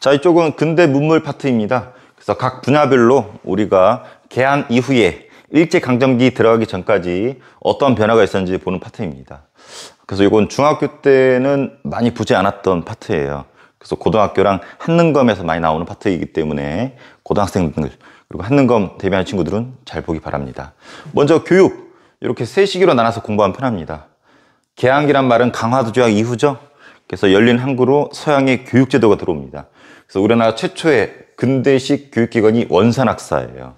자 이쪽은 근대 문물 파트입니다 그래서 각 분야별로 우리가 개항 이후에 일제강점기 들어가기 전까지 어떤 변화가 있었는지 보는 파트입니다 그래서 이건 중학교 때는 많이 보지 않았던 파트예요 그래서 고등학교랑 한능검에서 많이 나오는 파트이기 때문에 고등학생들 그리고 한능검 대비하는 친구들은 잘 보기 바랍니다 먼저 교육 이렇게 세 시기로 나눠서 공부하면 편합니다 개항기란 말은 강화도 조약 이후죠 그래서 열린 항구로 서양의 교육제도가 들어옵니다 그래서 우리나라 최초의 근대식 교육기관이 원산학사예요.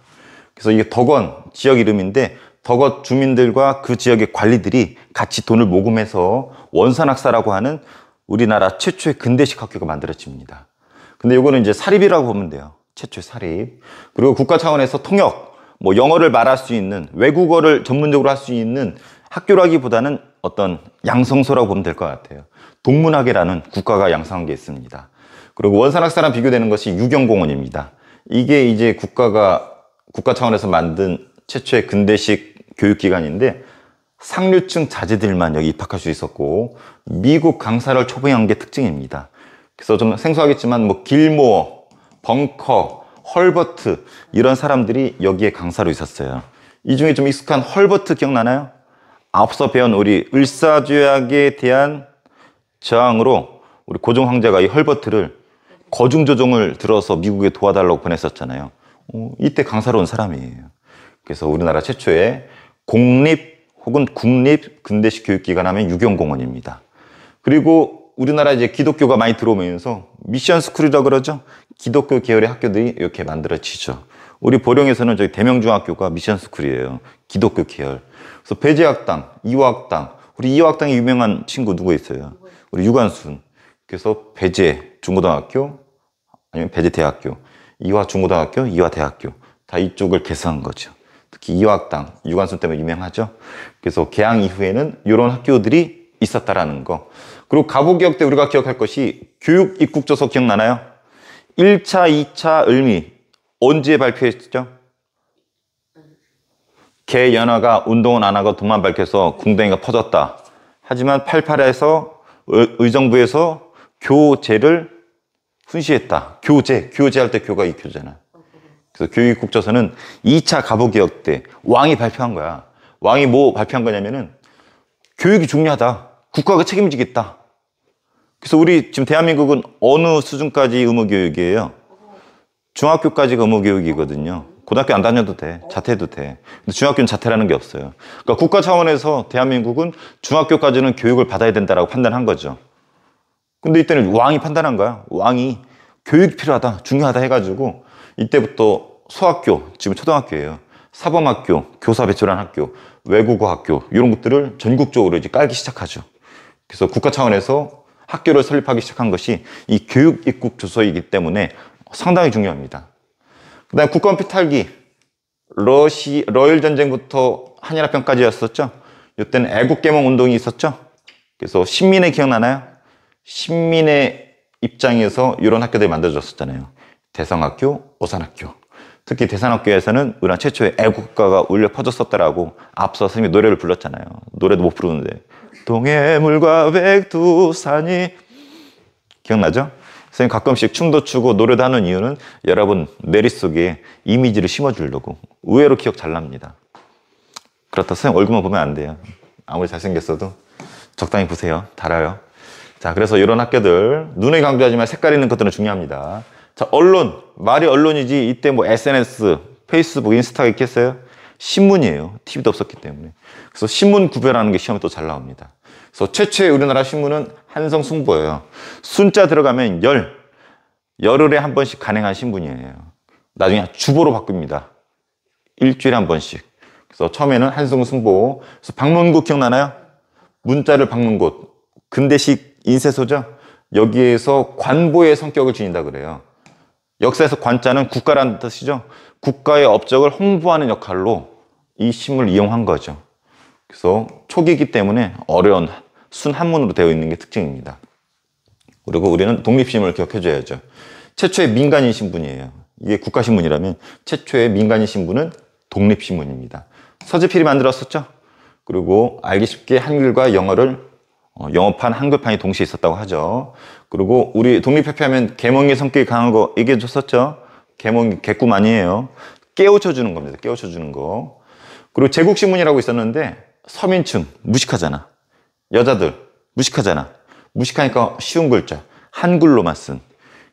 그래서 이게 덕원 지역 이름인데 덕원 주민들과 그 지역의 관리들이 같이 돈을 모금해서 원산학사라고 하는 우리나라 최초의 근대식 학교가 만들어집니다. 근데 이거는 이제 사립이라고 보면 돼요. 최초의 사립. 그리고 국가 차원에서 통역, 뭐 영어를 말할 수 있는 외국어를 전문적으로 할 수 있는 학교라기보다는 어떤 양성소라고 보면 될 것 같아요. 동문학이라는 국가가 양성한 게 있습니다. 그리고 원산학사랑 비교되는 것이 유경공원입니다. 이게 이제 국가가 국가 차원에서 만든 최초의 근대식 교육기관인데 상류층 자제들만 여기 입학할 수 있었고 미국 강사를 초빙한 게 특징입니다. 그래서 좀 생소하겠지만 뭐 길모어, 벙커, 헐버트 이런 사람들이 여기에 강사로 있었어요. 이 중에 좀 익숙한 헐버트 기억나나요? 앞서 배운 우리 을사조약에 대한 저항으로 우리 고종 황제가 이 헐버트를 거중 조정을 들어서 미국에 도와달라고 보냈었잖아요. 어, 이때 강사로 온 사람이에요. 그래서 우리나라 최초의 공립 혹은 국립 근대식 교육기관 하면 유경공원입니다. 그리고 우리나라 이제 기독교가 많이 들어오면서 미션 스쿨이라 고 그러죠. 기독교 계열의 학교들이 이렇게 만들어지죠. 우리 보령에서는 저희 대명중학교가 미션 스쿨이에요. 기독교 계열. 그래서 배제학당, 이화학당. 우리 이화학당에 유명한 친구 누구 있어요? 우리 유관순. 그래서 배제 중고등학교, 아니면 배제대학교 이화중고등학교, 이화대학교 다 이쪽을 개선한 거죠. 특히 이화학당, 유관순 때문에 유명하죠. 그래서 개항 이후에는 이런 학교들이 있었다라는 거. 그리고 가보개혁 때 우리가 기억할 것이 교육 입국조서 기억나나요? 1차, 2차 을미 언제 발표했죠? 개연화가 운동은 안 하고 돈만 밝혀서 궁뎅이가 퍼졌다. 하지만 88에서 의정부에서 교재를 순시했다. 교제, 교제할 때 교가 이 교잖아. 그래서 교육국조서는 2차 갑오개혁 때 왕이 발표한 거야. 왕이 뭐 발표한 거냐면은 교육이 중요하다. 국가가 책임지겠다. 그래서 우리 지금 대한민국은 어느 수준까지 의무교육이에요? 중학교까지가 의무교육이거든요. 고등학교 안 다녀도 돼. 자퇴해도 돼. 근데 중학교는 자퇴라는 게 없어요. 그러니까 국가 차원에서 대한민국은 중학교까지는 교육을 받아야 된다라고 판단한 거죠. 근데 이때는 왕이 판단한 거야. 왕이 교육이 필요하다, 중요하다 해가지고 이때부터 소학교, 지금 초등학교예요. 사범학교, 교사 배출한 학교, 외국어 학교 이런 것들을 전국적으로 이제 깔기 시작하죠. 그래서 국가 차원에서 학교를 설립하기 시작한 것이 이 교육 입국 조서이기 때문에 상당히 중요합니다. 그다음 국권 피탈기 러시 러일 전쟁부터 한일 합병까지였었죠. 이때는 애국 개몽 운동이 있었죠. 그래서 신민의 기억나나요? 신민의 입장에서 이런 학교들이 만들어졌었잖아요. 대성학교, 오산학교. 특히 대산학교에서는 우리나 최초의 애국가가 울려 퍼졌었다라고 앞서 선생님이 노래를 불렀잖아요. 노래도 못 부르는데. 동해물과 백두산이 기억나죠? 선생님 가끔씩 춤도 추고 노래도 하는 이유는 여러분 내리 속에 이미지를 심어주려고 의외로 기억 잘 납니다. 그렇다 선생님 얼굴만 보면 안 돼요. 아무리 잘생겼어도 적당히 보세요. 달아요. 자, 그래서 이런 학교들 눈에 강조하지만 색깔 있는 것들은 중요합니다. 자, 언론 말이 언론이지 이때 뭐 SNS, 페이스북, 인스타 있겠어요? 신문이에요. TV도 없었기 때문에. 그래서 신문 구별하는 게 시험에 또 잘 나옵니다. 그래서 최초의 우리나라 신문은 한성승보예요. 순자 들어가면 열, 열흘에 한 번씩 가능한 신문이에요. 나중에 주보로 바꿉니다. 일주일에 한 번씩. 그래서 처음에는 한성승보. 그래서 방문국 기억나나요? 문자를 박는 곳. 근대식 인쇄소죠. 여기에서 관보의 성격을 지닌다 그래요. 역사에서 관자는 국가라는 뜻이죠. 국가의 업적을 홍보하는 역할로 이 심을 이용한 거죠. 그래서 초기이기 때문에 어려운 순한문으로 되어 있는 게 특징입니다. 그리고 우리는 독립심을 기억해줘야죠. 최초의 민간인 신분이에요. 이게 국가신문이라면 최초의 민간인 신분은 독립신문입니다. 서재필이 만들었었죠. 그리고 알기 쉽게 한글과 영어를 어, 영어판, 한글판이 동시에 있었다고 하죠. 그리고 우리 독립협회하면 개몽의 성격이 강한 거 얘기해줬었죠. 개몽, 이 개꿈 아니에요. 깨우쳐주는 겁니다. 깨우쳐주는 거. 그리고 제국신문이라고 있었는데 서민층, 무식하잖아. 여자들, 무식하잖아. 무식하니까 쉬운 글자, 한글로만 쓴.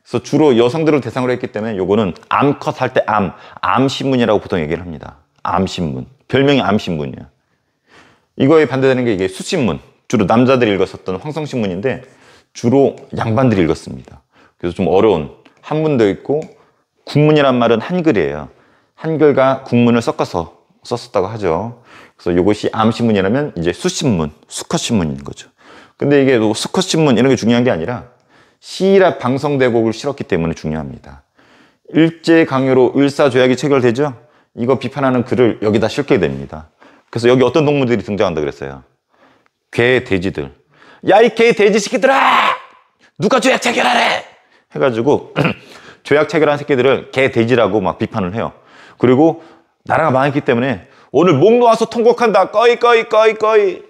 그래서 주로 여성들을 대상으로 했기 때문에 요거는 암컷 할 때 암, 암신문이라고 보통 얘기를 합니다. 암신문. 별명이 암신문이야. 이거에 반대되는 게 이게 수신문. 주로 남자들이 읽었었던 황성신문인데 주로 양반들이 읽었습니다. 그래서 좀 어려운 한문도 있고 국문이란 말은 한글이에요. 한글과 국문을 섞어서 썼었다고 하죠. 그래서 이것이 암신문이라면 이제 수신문, 수컷신문인 거죠. 근데 이게 수컷신문 이런 게 중요한 게 아니라 시라 일 방성대곡을 실었기 때문에 중요합니다. 일제 강요로 을사조약이 체결되죠? 이거 비판하는 글을 여기다 실게 됩니다. 그래서 여기 어떤 동물들이 등장한다 그랬어요? 개 돼지들 야 이 개 돼지 새끼들아 누가 조약 체결하래 해가지고 조약 체결한 새끼들을 개 돼지라고 막 비판을 해요 그리고 나라가 망했기 때문에 오늘 목 놓아서 통곡한다 꺼이 꺼이 꺼이 꺼이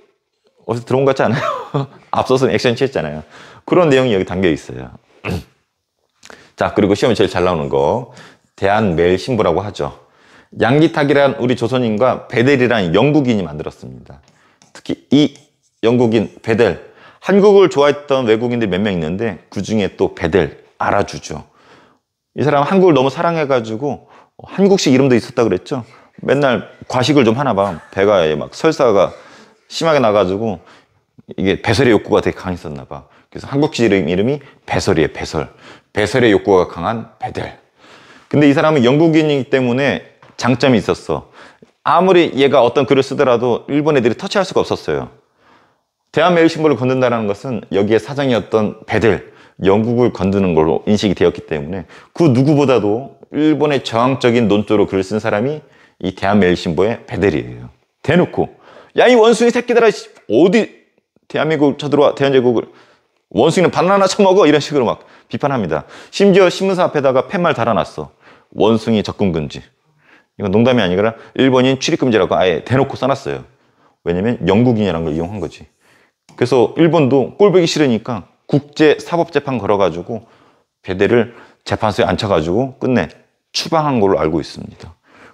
어디서 들어온 것 같지 않아요? 앞서서 는 액션 취했잖아요 그런 내용이 여기 담겨 있어요 자 그리고 시험에 제일 잘 나오는 거 대한매일신부라고 하죠 양기탁이란 우리 조선인과 베델이란 영국인이 만들었습니다 특히 이 영국인 베델 한국을 좋아했던 외국인들이 몇 명 있는데 그 중에 또 베델 알아주죠 이 사람 한국을 너무 사랑해가지고 한국식 이름도 있었다 그랬죠 맨날 과식을 좀 하나 봐 배가 막 설사가 심하게 나가지고 이게 배설의 욕구가 되게 강했었나 봐 그래서 한국식 이름, 이름이 배설이에요 배설 배설의 욕구가 강한 베델 근데 이 사람은 영국인이기 때문에 장점이 있었어 아무리 얘가 어떤 글을 쓰더라도 일본 애들이 터치할 수가 없었어요 대한매일신보를 건든다는 것은 여기에 사장이었던 베델, 영국을 건드는 걸로 인식이 되었기 때문에 그 누구보다도 일본의 저항적인 논조로 글을 쓴 사람이 이 대한매일신보의 베델이에요. 대놓고 야 이 원숭이 새끼들아 어디 대한민국 쳐들어와 대한제국을 원숭이는 바나나 하 처먹어 이런 식으로 막 비판합니다. 심지어 신문사 앞에다가 팻말 달아놨어. 원숭이 접근 금지. 이건 농담이 아니나 일본인 출입금지라고 아예 대놓고 써놨어요. 왜냐면 영국인이라는 걸 이용한 거지. 그래서 일본도 꼴보기 싫으니까 국제사법재판 걸어가지고 배대를 재판소에 앉혀가지고 끝내 추방한 걸로 알고 있습니다.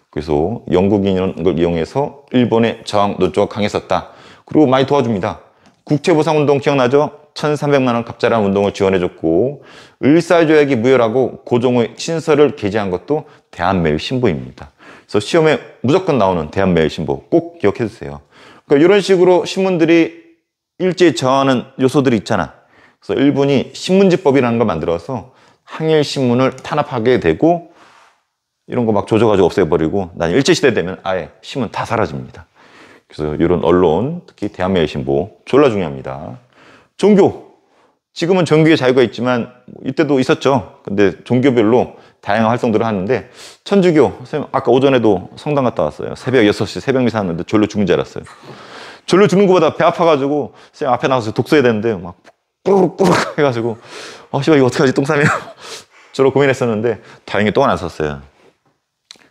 그래서 영국인을 이용해서 일본의 저항 노조가 강했었다. 그리고 많이 도와줍니다. 국채보상운동 기억나죠? 1300만 원 갑자라는 운동을 지원해줬고 을사조약이 무효라고 고종의 신설을 게재한 것도 대한매일신보입니다. 그래서 시험에 무조건 나오는 대한매일신보 꼭 기억해주세요. 그러니까 이런 식으로 신문들이 일제에저하는 요소들이 있잖아. 그래서 일본이 신문지법이라는 걸 만들어서 항일신문을 탄압하게 되고 이런 거 막 조져가지고 없애버리고 난 일제시대 되면 아예 신문 다 사라집니다. 그래서 이런 언론, 특히 대한매일신보 졸라 중요합니다. 종교! 지금은 종교의 자유가 있지만 뭐 이때도 있었죠. 근데 종교별로 다양한 활동들을 하는데 천주교, 선생님 아까 오전에도 성당 갔다 왔어요. 새벽 6시 새벽 미사 하는데 졸로 죽은 줄 알았어요. 졸려 죽는 것보다 배 아파가지고 쌤 앞에 나가서 독서해야 되는데 막 뿌룩뿌룩 해가지고 어, 씨발 이거 어떡하지 똥싸면 저로 고민했었는데 다행히 똥안 쌌어요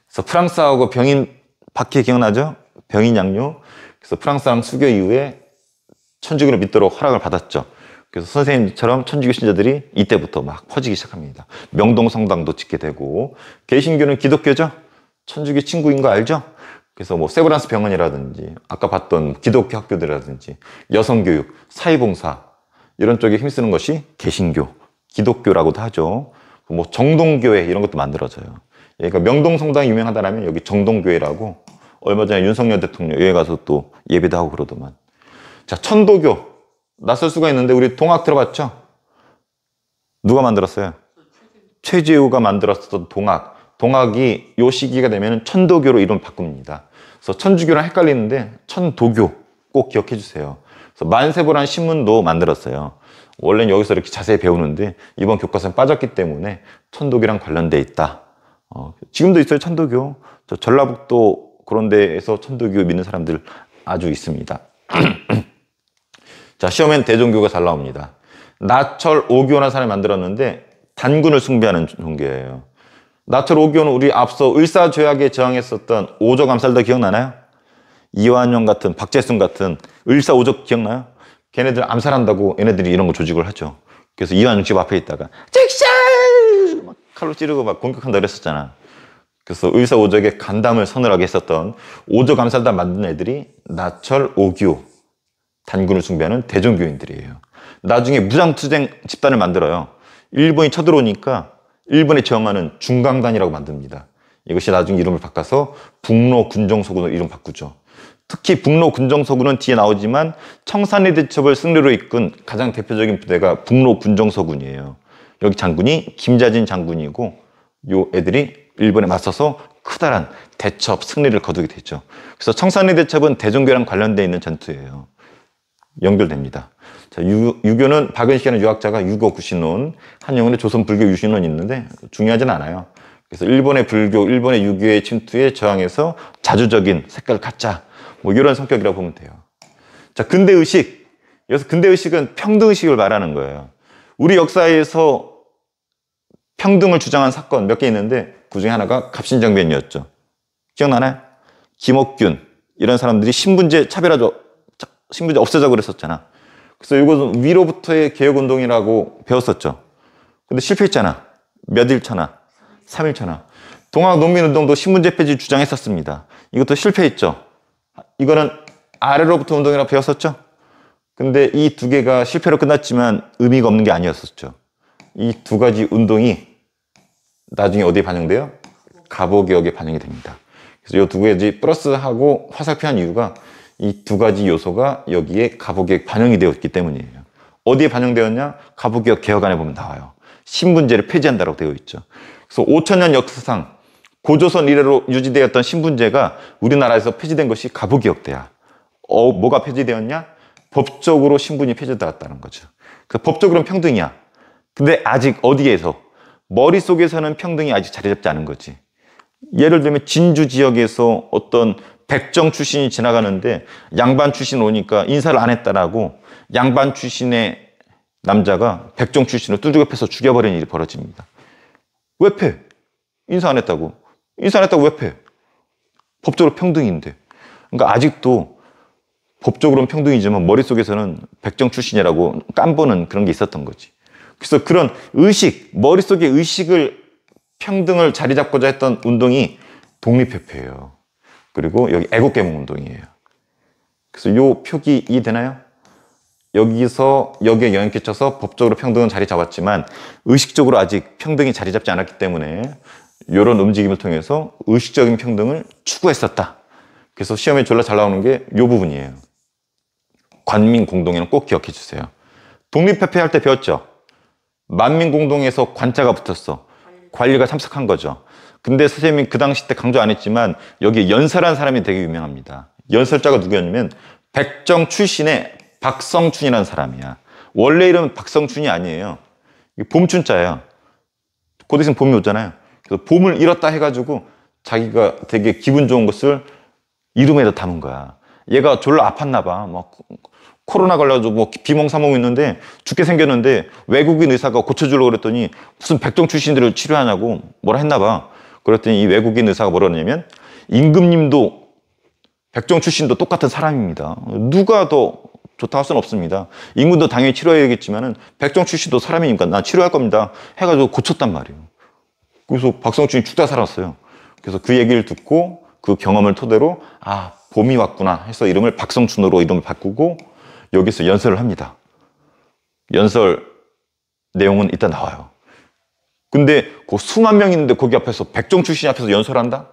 그래서 프랑스하고 병인 바퀴 기억나죠? 병인 양료 그래서 프랑스랑 수교 이후에 천주교를 믿도록 허락을 받았죠 그래서 선생님처럼 천주교 신자들이 이때부터 막 퍼지기 시작합니다 명동성당도 짓게 되고 개신교는 기독교죠? 천주교 친구인 거 알죠? 그래서 뭐 세브란스 병원이라든지 아까 봤던 기독교 학교들이라든지 여성교육, 사회봉사 이런 쪽에 힘쓰는 것이 개신교, 기독교라고도 하죠. 뭐 정동교회 이런 것도 만들어져요. 예, 그러니까 명동성당이 유명하다면 여기 정동교회라고 얼마 전에 윤석열 대통령 여기 가서 또 예배도 하고 그러더만. 자, 천도교. 낯설 수가 있는데 우리 동학 들어봤죠? 누가 만들었어요? 최재우가 만들었던 동학. 동학이 요 시기가 되면 천도교로 이름 바꿉니다. 그래서 천주교랑 헷갈리는데 천도교 꼭 기억해 주세요. 그래서 만세보란 신문도 만들었어요. 원래는 여기서 이렇게 자세히 배우는데 이번 교과서는 빠졌기 때문에 천도교랑 관련돼 있다. 어, 지금도 있어요 천도교. 저 전라북도 그런 데에서 천도교 믿는 사람들 아주 있습니다. 자 시험엔 대종교가 잘 나옵니다. 나철 오교라는 사람이 만들었는데 단군을 숭배하는 종교예요. 나트로기온은 우리 앞서 을사조약에 저항했었던 오조감사도 기억나나요? 이완용 같은 박재순 같은 을사오조 기억나요? 걔네들 암살한다고 얘네들이 이런 거 조직을 하죠. 그래서 이완용 집 앞에 있다가 즉샬 막 칼로 찌르고 막 공격한다 그랬었잖아. 그래서 을사오적의 간담을 서늘하게 했었던 오조감사단 만든 애들이 나철 오교 단군을 숭배하는 대종교인들이에요. 나중에 무장투쟁 집단을 만들어요. 일본이 쳐들어오니까 일본에 저항하는 중강단이라고 만듭니다. 이것이 나중 에 이름을 바꿔서 북로 군정서군으로 이름 바꾸죠. 특히 북로 군정서군은 뒤에 나오지만 청산리 대첩을 승리로 이끈 가장 대표적인 부대가 북로 군정서군이에요. 여기 장군이 김자진 장군이고 요 애들이 일본에 맞서서 크다란 대첩 승리를 거두게 되죠. 그래서 청산리 대첩은 대종교랑 관련돼 있는 전투예요. 연결됩니다. 자, 유, 교는 박은식이라는 유학자가 유교 구신론, 한영훈의 조선 불교 유신론이 있는데 중요하진 않아요. 그래서 일본의 불교, 일본의 유교의 침투에 저항해서 자주적인 색깔 갖자. 뭐 이런 성격이라고 보면 돼요. 자, 근대 의식. 여기서 근대 의식은 평등 의식을 말하는 거예요. 우리 역사에서 평등을 주장한 사건 몇 개 있는데 그 중에 하나가 갑신정변이었죠. 기억나나요? 김옥균 이런 사람들이 신분제 차별화조 신분제 없애자고 그랬었잖아. 그래서 이것은 위로부터의 개혁운동이라고 배웠었죠. 근데 실패했잖아. 몇일 차나. 3일 차나. 동학농민운동도 신분제 폐지 주장했었습니다. 이것도 실패했죠. 이거는 아래로부터 운동이라 배웠었죠. 근데 이 두 개가 실패로 끝났지만 의미가 없는 게 아니었었죠. 이 두 가지 운동이 나중에 어디에 반영돼요? 가보개혁에 반영이 됩니다. 그래서 이 두 가지 플러스하고 화살표한 이유가 이두 가지 요소가 여기에 가부개혁 반영이 되었기 때문이에요. 어디에 반영되었냐? 가부개혁 개혁안에 보면 나와요. 신분제를 폐지한다고 되어 있죠. 그래서 5천년 역사상 고조선 이래로 유지되었던 신분제가 우리나라에서 폐지된 것이 가부개혁대야. 어, 뭐가 폐지되었냐? 법적으로 신분이 폐지되었다는 거죠. 그 법적으로는 평등이야. 근데 아직 어디에서? 머릿속에서는 평등이 아직 자리 잡지 않은 거지. 예를 들면 진주 지역에서 어떤 백정 출신이 지나가는데 양반 출신 오니까 인사를 안 했다라고 양반 출신의 남자가 백정 출신을 뚜들겨 패서 죽여버린 일이 벌어집니다. 왜 패? 인사 안 했다고. 인사 안 했다고 왜 패? 법적으로 평등인데. 그러니까 아직도 법적으로는 평등이지만 머릿속에서는 백정 출신이라고 깜보는 그런 게 있었던 거지. 그래서 그런 의식, 머릿속의 의식을 평등을 자리 잡고자 했던 운동이 독립협회예요. 그리고 여기 애국계몽 운동이에요. 그래서 요 표기 이 되나요? 여기서 여기에 영향 끼쳐서 법적으로 평등은 자리 잡았지만 의식적으로 아직 평등이 자리 잡지 않았기 때문에 이런 움직임을 통해서 의식적인 평등을 추구했었다. 그래서 시험에 졸라 잘 나오는 게 이 부분이에요. 관민 공동에는 꼭 기억해 주세요. 독립협회할 때 배웠죠? 만민 공동에서 관자가 붙었어. 관리가 참석한 거죠. 근데 선생님이 그 당시 때 강조 안 했지만 여기 연설한 사람이 되게 유명합니다. 연설자가 누구였냐면 백정 출신의 박성춘이라는 사람이야. 원래 이름은 박성춘이 아니에요. 이게 봄춘자예요. 고대 있으면 봄이 오잖아요. 그래서 봄을 잃었다 해가지고 자기가 되게 기분 좋은 것을 이름에다 담은 거야. 얘가 졸라 아팠나 봐. 막 코로나 걸려가지고 뭐 비몽사몽 있는데 죽게 생겼는데 외국인 의사가 고쳐주려고 그랬더니 무슨 백종 출신들을 치료하냐고 뭐라 했나 봐. 그랬더니 이 외국인 의사가 뭐라 그냐면 임금님도 백종 출신도 똑같은 사람입니다. 누가 더 좋다 할 수는 없습니다. 임금도 당연히 치료해야겠지만 은 백종 출신도 사람이니까 난 치료할 겁니다. 해가지고 고쳤단 말이에요. 그래서 박성춘이 죽다 살았어요. 그래서 그 얘기를 듣고 그 경험을 토대로 아 봄이 왔구나 해서 이름을 박성춘으로 이름을 바꾸고 여기서 연설을 합니다. 연설 내용은 이따 나와요. 근데 그 수만 명 있는데 거기 앞에서 백종 출신 앞에서 연설한다?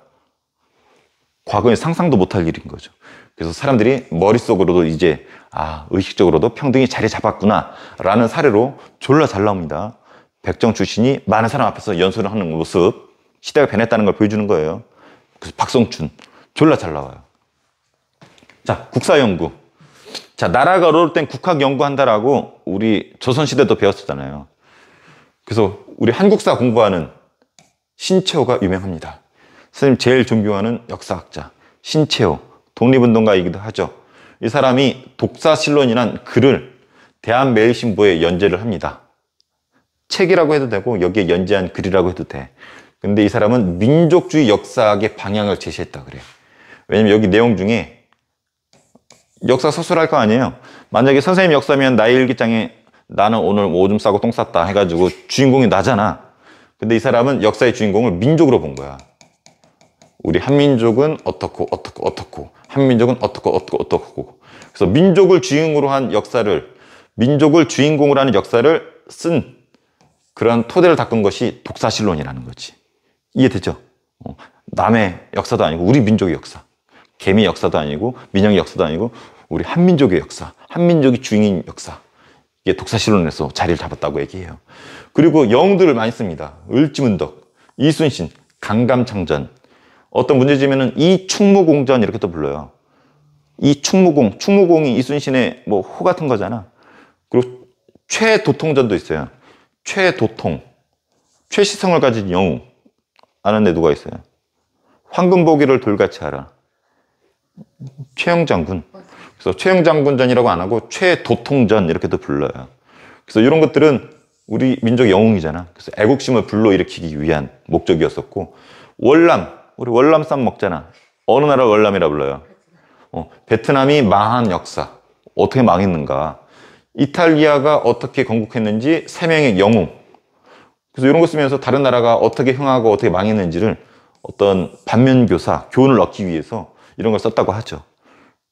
과거에 상상도 못할 일인 거죠. 그래서 사람들이 머릿속으로도 이제 아 의식적으로도 평등이 자리 잡았구나라는 사례로 졸라 잘 나옵니다. 백정 출신이 많은 사람 앞에서 연설을 하는 모습 시대가 변했다는 걸 보여주는 거예요. 그래서 박성춘 졸라 잘 나와요. 자 국사연구 자 나라가 어려울 땐 국학연구한다라고 우리 조선시대도 배웠었잖아요. 그래서 우리 한국사 공부하는 신채호가 유명합니다. 선생님 제일 존경하는 역사학자 신채호, 독립운동가이기도 하죠. 이 사람이 독사신론이란 글을 대한매일신보에 연재를 합니다. 책이라고 해도 되고 여기에 연재한 글이라고 해도 돼. 근데 이 사람은 민족주의 역사학의 방향을 제시했다 그래요. 왜냐면 여기 내용 중에 역사 서술할 거 아니에요. 만약에 선생님 역사면 나의 일기장에 나는 오늘 뭐 오줌 싸고 똥 쌌다 해가지고 주인공이 나잖아. 근데 이 사람은 역사의 주인공을 민족으로 본 거야. 우리 한민족은 어떻고 어떻고 어떻고 한민족은 어떻고 어떻고 어떻고 그래서 민족을 주인공으로 한 역사를 민족을 주인공으로 하는 역사를 쓴 그런 토대를 닦은 것이 독사실론이라는 거지. 이해되죠? 어, 남의 역사도 아니고 우리 민족의 역사. 개미 역사도 아니고 민영의 역사도 아니고 우리 한민족의 역사. 한민족이 주인인 역사. 이게 독사실론에서 자리를 잡았다고 얘기해요. 그리고 영웅들을 많이 씁니다. 을지문덕, 이순신, 강감창전. 어떤 문제지면은 이충무공전 이렇게 또 불러요. 이충무공, 충무공이 이순신의 뭐 호 같은 거잖아. 그리고 최도통전도 있어요. 최도통, 최시성을 가진 영웅. 아는데 누가 있어요? 황금보기를 돌같이 하라. 최영 장군. 그래서 최영장군전이라고 안 하고 최도통전 이렇게도 불러요. 그래서 이런 것들은 우리 민족 영웅이잖아. 그래서 애국심을 불러일으키기 위한 목적이었었고 월남, 우리 월남 쌈 먹잖아. 어느 나라 월남이라 불러요? 어, 베트남이 망한 역사, 어떻게 망했는가. 이탈리아가 어떻게 건국했는지 세 명의 영웅. 그래서 이런 거 쓰면서 다른 나라가 어떻게 흥하고 어떻게 망했는지를 어떤 반면교사, 교훈을 얻기 위해서 이런 걸 썼다고 하죠.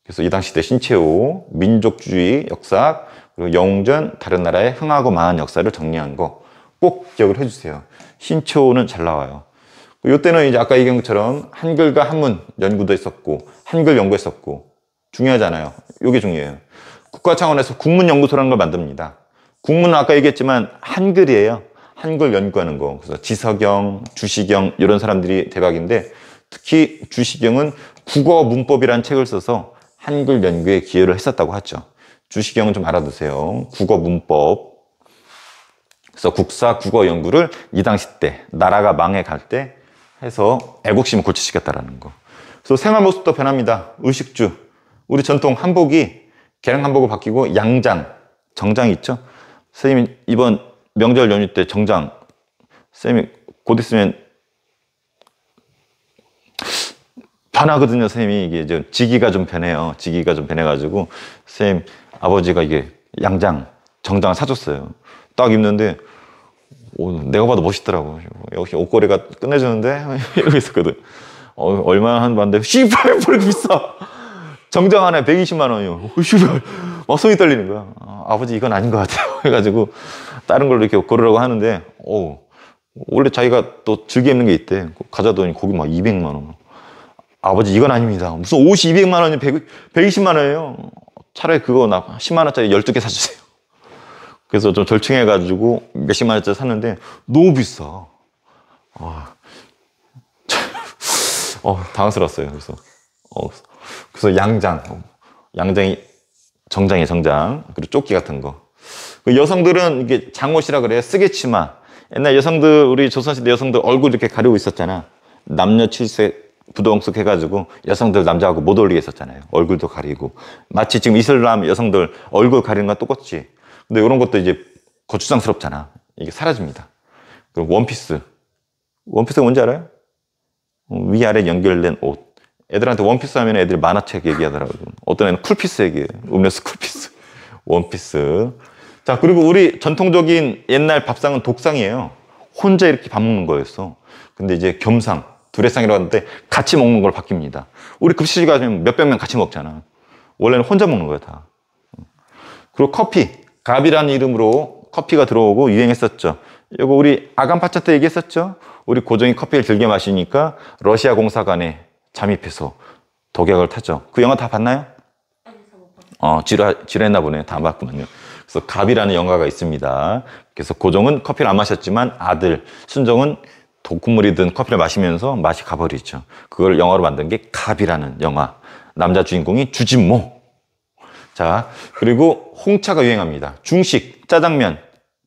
그래서 이 당시 때신채호 민족주의 역사, 그리고 영웅전 다른 나라의 흥하고 망한 역사를 정리한 거 꼭 기억을 해주세요. 신채호는잘 나와요. 이때는 이제 아까 얘기한 것처럼 한글과 한문 연구도 했었고 한글 연구했었고 중요하잖아요. 이게 중요해요. 국가 차원에서 국문연구소라는 걸 만듭니다. 국문은 아까 얘기했지만 한글이에요. 한글 연구하는 거. 그래서 지석영, 주시경 이런 사람들이 대박인데 특히 주시경은 국어 문법이라는 책을 써서 한글 연구에 기여를 했었다고 하죠. 주시경은 좀 알아두세요. 국어 문법. 그래서 국사 국어 연구를 이 당시 때 나라가 망해갈 때 해서 애국심을 고치시켰다라는 거. 그래서 생활 모습도 변합니다. 의식주. 우리 전통 한복이 개량 한복으로 바뀌고 양장, 정장이 있죠. 선생님 이번 명절 연휴 때 정장. 선생님곧 있으면 편하거든요, 선생님이 이게 좀 지기가 좀 편해요. 지기가 좀 편해가지고, 선생님, 아버지가 이게 양장, 정장을 사줬어요. 딱 입는데, 오, 내가 봐도 멋있더라고. 역시 옷걸이가 끝내주는데? 이러고 있었거든. 어, 얼마나 한 반데? 씨발, 뭐이렇 비싸! 정장 하나에 120만 원이요. 어, 씨발. 막 손이 떨리는 거야. 아, 아버지, 이건 아닌 것 같아요. 해가지고, 다른 걸로 이렇게 고르라고 하는데, 오, 원래 자기가 또 즐겨 입는 게 있대. 그 가자더니 거기 막 200만 원. 아버지 이건 아닙니다. 무슨 옷이 200만 원이 100, 120만 원이에요. 차라리 그거 나 10만 원짜리 12개 사주세요. 그래서 좀 절충해가지고 몇십만 원짜리 샀는데 너무 비싸. 아, 어, 당황스러웠어요. 그래서, 어, 그래서 양장, 양장이 정장이 정장, 그리고 조끼 같은 거. 그 여성들은 이게 장옷이라 그래요. 쓰개치마. 옛날 여성들, 우리 조선시대 여성들 얼굴 이렇게 가리고 있었잖아. 남녀 칠세 부동숙해가지고 여성들 남자하고 못 어울리게 했었잖아요. 얼굴도 가리고. 마치 지금 이슬람 여성들 얼굴 가리는 건 똑같지. 근데 이런 것도 이제 거추장스럽잖아. 이게 사라집니다. 그리고 원피스. 원피스가 뭔지 알아요? 위아래 연결된 옷. 애들한테 원피스 하면 애들이 만화책 얘기하더라고요. 어떤 애는 쿨피스 얘기해요. 음료수 쿨피스. 원피스. 자, 그리고 우리 전통적인 옛날 밥상은 독상이에요. 혼자 이렇게 밥 먹는 거였어. 근데 이제 겸상. 두레상이라고 하는데 같이 먹는 걸 바뀝니다. 우리 급식집 가면 몇백 명 같이 먹잖아. 원래는 혼자 먹는 거야, 다. 그리고 커피, 갑이라는 이름으로 커피가 들어오고 유행했었죠. 이거 우리 아간파차 때 얘기했었죠. 우리 고정이 커피를 즐겨 마시니까 러시아 공사관에 잠입해서 독약을 타죠. 그 영화 다 봤나요? 어, 지루, 하 지루했나 보네. 다 봤구만요. 그래서 갑이라는 영화가 있습니다. 그래서 고종은 커피를 안 마셨지만 아들, 순정은 독극물이든 커피를 마시면서 맛이 가버리죠. 그걸 영화로 만든 게 갑이라는 영화. 남자 주인공이 주진모. 자, 그리고 홍차가 유행합니다. 중식, 짜장면,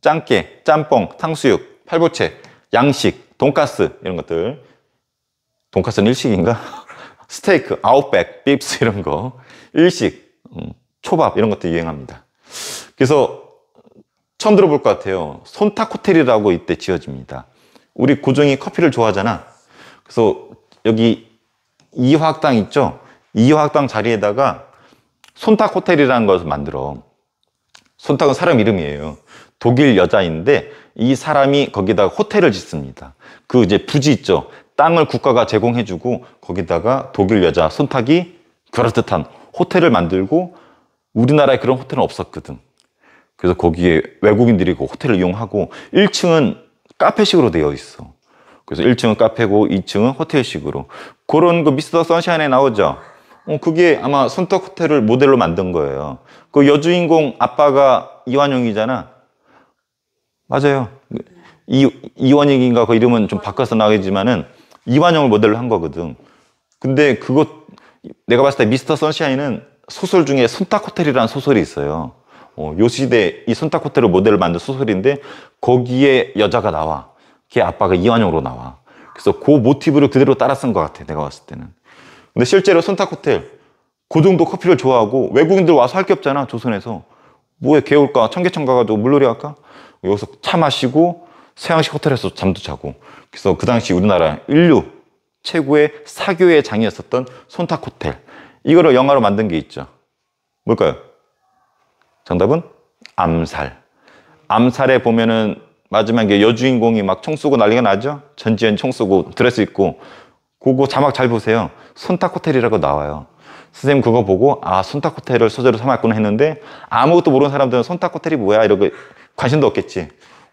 짱깨, 짬뽕, 탕수육, 팔보채, 양식, 돈가스 이런 것들. 돈가스는 일식인가? 스테이크, 아웃백, 빕스 이런 거. 일식, 음, 초밥 이런 것들 유행합니다. 그래서 처음 들어볼 것 같아요. 손탁 호텔이라고 이때 지어집니다. 우리 고종이 커피를 좋아하잖아. 그래서 여기 이화학당 있죠? 이화학당 자리에다가 손탁 호텔이라는 것을 만들어. 손탁은 사람 이름이에요. 독일 여자인데 이 사람이 거기다가 호텔을 짓습니다. 그 이제 부지 있죠. 땅을 국가가 제공해주고 거기다가 독일 여자 손탁이 그럴듯한 호텔을 만들고 우리나라에 그런 호텔은 없었거든. 그래서 거기에 외국인들이 그 호텔을 이용하고 1층은 카페식으로 되어 있어. 그래서 1층은 카페고 2층은 호텔식으로. 그런 그 미스터 선샤인에 나오죠. 어, 그게 아마 손톱 호텔을 모델로 만든 거예요. 그 여주인공 아빠가 이완용이잖아. 맞아요. 이, 이완용인가그 이름은 좀 바꿔서 나오겠지만은 이완용을 모델로 한 거거든. 근데 그것 내가 봤을 때 미스터 선샤인은 소설 중에 손탁 호텔이라는 소설이 있어요. 어, 요 시대 이 선타코테르 모델을 만든 소설인데 거기에 여자가 나와. 걔 아빠가 이완용으로 나와. 그래서 그 모티브를 그대로 따라 쓴 것 같아. 내가 봤을 때는. 근데 실제로 선타코텔 고정도 커피를 좋아하고 외국인들 와서 할 게 없잖아 조선에서 뭐에 개울가 청계천 가가지고 물놀이 할까 여기서 차 마시고 서양식 호텔에서 잠도 자고 그래서 그 당시 우리나라 인류 최고의 사교의 장이었었던 손탁 호텔 이거를 영화로 만든 게 있죠 뭘까요? 정답은 암살. 암살에 보면은 마지막에 여주인공이 막 총 쏘고 난리가 나죠? 전지현 총 쏘고 드레스 입고 그거 자막 잘 보세요. 손탁 호텔이라고 나와요. 선생님 그거 보고 아 손탁 호텔을 소재로 삼았구나 했는데 아무것도 모르는 사람들은 손탁 호텔이 뭐야 이러고 관심도 없겠지.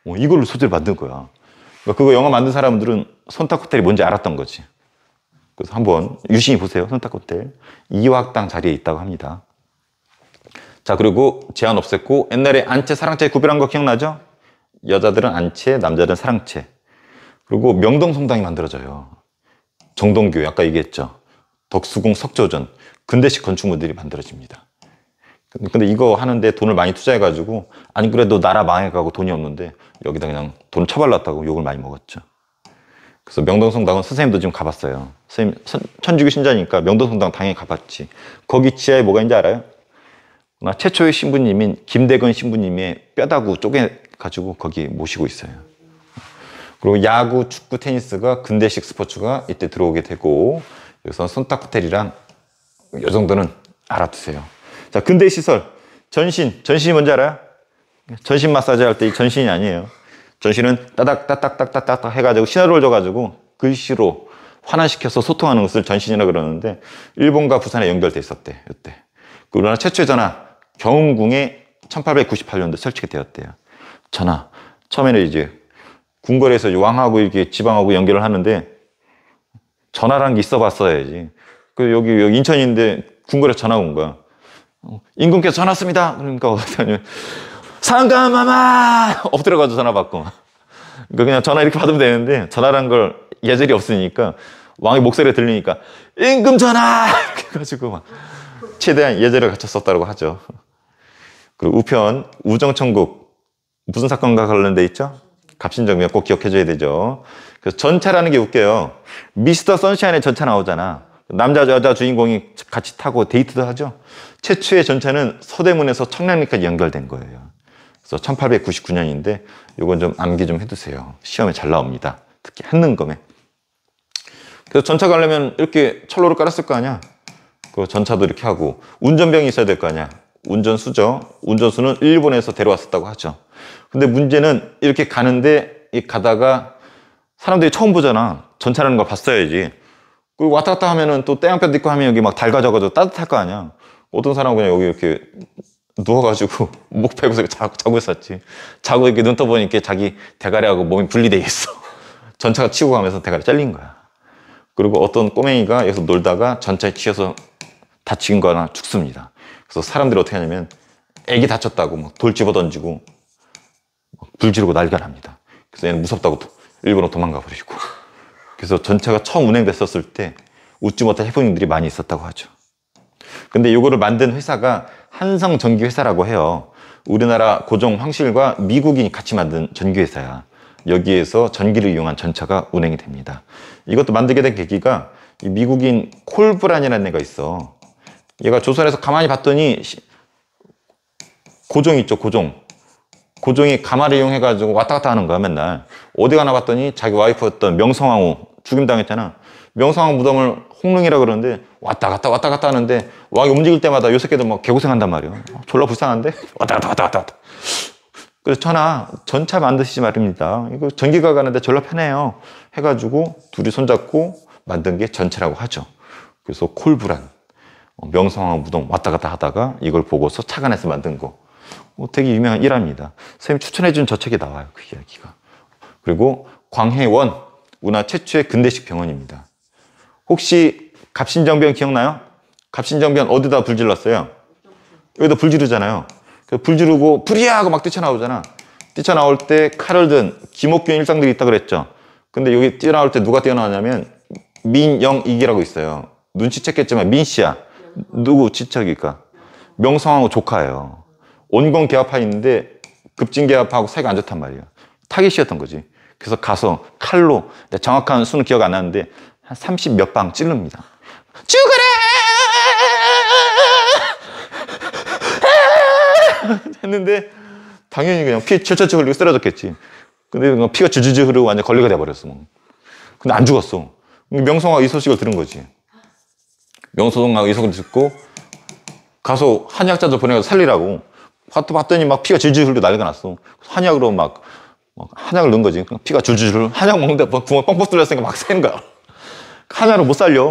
어, 이걸로 소재를 만든 거야. 그 그거 영화 만든 사람들은 손탁 호텔이 뭔지 알았던 거지. 그래서 한번 유심히 보세요. 손탁 호텔 이화학당 자리에 있다고 합니다. 자 그리고 제한 없앴고 옛날에 안채 사랑채 구별한 거 기억나죠? 여자들은 안채 남자들은 사랑채 그리고 명동성당이 만들어져요 정동교 아까 얘기했죠 덕수궁 석조전 근대식 건축물들이 만들어집니다 근데 이거 하는데 돈을 많이 투자해가지고 아니 그래도 나라 망해가고 돈이 없는데 여기다 그냥 돈을 처발랐다고 욕을 많이 먹었죠 그래서 명동성당은 선생님도 지금 가봤어요 선생님 천주교 신자니까 명동성당 당연히 가봤지 거기 지하에 뭐가 있는지 알아요? 아, 최초의 신부님인 김대건 신부님의 뼈다구 쪼개 가지고 거기 모시고 있어요. 그리고 야구, 축구, 테니스가 근대식 스포츠가 이때 들어오게 되고 여기서 손딱 호텔이랑 요 정도는 알아두세요. 자, 근대 시설 전신 전신이 뭔지 알아요? 전신 마사지 할 때 이 전신이 아니에요. 전신은 따닥 따닥 따닥 따닥 해가지고 신호를 줘가지고 글씨로 환원시켜서 소통하는 것을 전신이라 그러는데 일본과 부산에 연결돼 있었대 이때. 그러나 최초의 전화 경운궁에 1898년도 설치가 되었대요. 전하, 처음에는 이제 궁궐에서 이제 왕하고 이렇게 지방하고 연결을 하는데 전화란 게 있어 봤어야지. 그 여기, 여기 인천인데 궁궐에 전화 온 거야. 임금께서 전화 왔습니다. 그러니까 상감마마 엎드려가지고 전화 받고. 그러니까 그냥 전화 이렇게 받으면 되는데 전화란 걸 예절이 없으니까 왕의 목소리가 들리니까 임금 전화 이렇게 가지고막 최대한 예절을 갖췄었다고 하죠. 그리고 우편, 우정천국. 무슨 사건과 관련돼 있죠? 갑신정변꼭 기억해줘야 되죠. 그래서 전차라는 게 웃겨요. 미스터 선샤인의 전차 나오잖아. 남자, 여자 주인공이 같이 타고 데이트도 하죠. 최초의 전차는 서대문에서 청량리까지 연결된 거예요. 그래서 1899년인데 이건 좀 암기 좀 해두세요. 시험에 잘 나옵니다. 특히 한능검에. 그래서 전차 가려면 이렇게 철로를 깔았을 거 아니야. 그 전차도 이렇게 하고 운전병이 있어야 될 거 아니야. 운전수죠. 운전수는 일본에서 데려왔었다고 하죠. 근데 문제는 이렇게 가는데 가다가 사람들이 처음 보잖아. 전차라는 걸 봤어야지. 그리고 왔다 갔다 하면은 또 땡볕 있고 하면 여기 막 달가져가지고 따뜻할 거 아니야. 어떤 사람은 그냥 여기 이렇게 누워가지고 목 빼고서 자고, 자고 있었지. 자고 이렇게 눈 떠보니까 자기 대가리하고 몸이 분리돼 있어. 전차가 치고 가면서 대가리 잘린 거야. 그리고 어떤 꼬맹이가 여기서 놀다가 전차에 치여서 다친 거나 죽습니다. 그래서 사람들이 어떻게 하냐면 애기 다쳤다고 막돌 집어 던지고 불 지르고 난리가 납니다. 그래서 얘는 무섭다고 일부러 도망가 버리고 그래서 전차가 처음 운행됐었을 때 웃지 못할 해프닝들이 많이 있었다고 하죠. 근데 이거를 만든 회사가 한성전기회사라고 해요. 우리나라 고종 황실과 미국인이 같이 만든 전기회사야. 여기에서 전기를 이용한 전차가 운행이 됩니다. 이것도 만들게 된 계기가 미국인 콜브란이라는 애가 있어. 얘가 조선에서 가만히 봤더니 고종 있죠 고종 고종이 가마를 이용해 가지고 왔다 갔다 하는 거야 맨날 어디 가나 봤더니 자기 와이프였던 명성황후 죽임당했잖아 명성황 후 무덤을 홍릉이라 그러는데 왔다 갔다 왔다 갔다 하는데 왕이 움직일 때마다 요 새끼들 막 개고생한단 말이야 졸라 불쌍한데 왔다 갔다 왔다 갔다, 왔다 그래서 천하 전차 만드시지 말입니다 이거 전기가 가는데 졸라 편해요 해가지고 둘이 손잡고 만든 게 전차라고 하죠 그래서 콜브란 명성황 후 무덤 왔다 갔다 하다가 이걸 보고서 착안해서 만든 거. 어, 되게 유명한 일화입니다. 선생님 추천해준 저 책에 나와요. 그 이야기가. 그리고 광해원, 우나 최초의 근대식 병원입니다. 혹시 갑신정변 기억나요? 갑신정변 어디다 불 질렀어요? 여기다 불 지르잖아요. 그 불 지르고 불이야 하고 막 뛰쳐나오잖아. 뛰쳐나올 때 칼을 든 김옥균 일당들이 있다 그랬죠. 근데 여기 뛰어나올 때 누가 뛰어나왔냐면 민영익이라고 있어요. 눈치챘겠지만 민씨야. 누구 지척이니까 명성하고 조카예요. 온건 개화파 있는데 급진 개화하고 사이가 안 좋단 말이에요. 타깃이었던 거지. 그래서 가서 칼로 정확한 수는 기억 안 나는데 한30몇방 찔릅니다. 죽어라! 했는데 당연히 그냥 피 철철철 흘리고 쓰러졌겠지. 근데 피가 주주주 흐르고 완전 걸레가 돼버렸어. 뭐. 근데 안 죽었어. 명성아 이 소식을 들은 거지. 명소동 가고 이소근 듣고 가서 한약자들 보내서 살리라고 봤더니 막 피가 줄줄 흘려 난리가 났어 한약으로 막, 막 한약을 넣은 거지 피가 줄줄 흘 한약 먹는데 구멍 뻥뻥 뚫렸으니까 막 새는 거야 한약으로 못 살려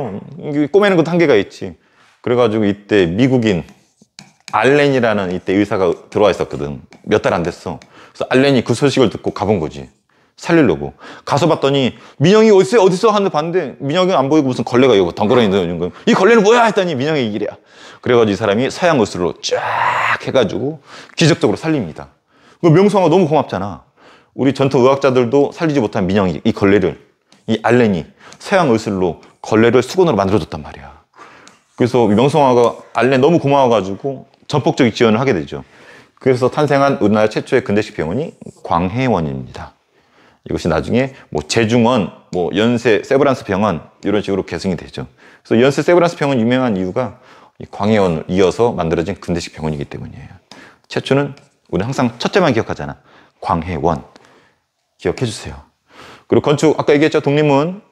꼬매는 것도 한계가 있지 그래가지고 이때 미국인 알렌이라는 이때 의사가 들어와 있었거든 몇 달 안 됐어 그래서 알렌이 그 소식을 듣고 가본 거지 살리려고. 가서 봤더니 민영이 어딨어? 어딨어? 하는데 봤는데 민영이 안 보이고 무슨 걸레가 이거 덩그러니 있는 거예요. 이 걸레는 뭐야? 했더니 민영이 길이야. 그래가지고 이 사람이 서양의술로쫙 해가지고 기적적으로 살립니다. 그 명성아 너무 고맙잖아. 우리 전통 의학자들도 살리지 못한 민영이 이 걸레를 이 알렌이 서양 의술로 걸레를 수건으로 만들어줬단 말이야. 그래서 명성화가 알렌 너무 고마워가지고 전폭적인 지원을 하게 되죠. 그래서 탄생한 우리나라 최초의 근대식 병원이 광해원입니다. 이것이 나중에 뭐 재중원, 뭐 연세 세브란스 병원 이런 식으로 계승이 되죠. 그래서 연세 세브란스 병원 유명한 이유가 광해원을 이어서 만들어진 근대식 병원이기 때문이에요. 최초는 우리 항상 첫째만 기억하잖아. 광해원 기억해 주세요. 그리고 건축 아까 얘기했죠 독립문,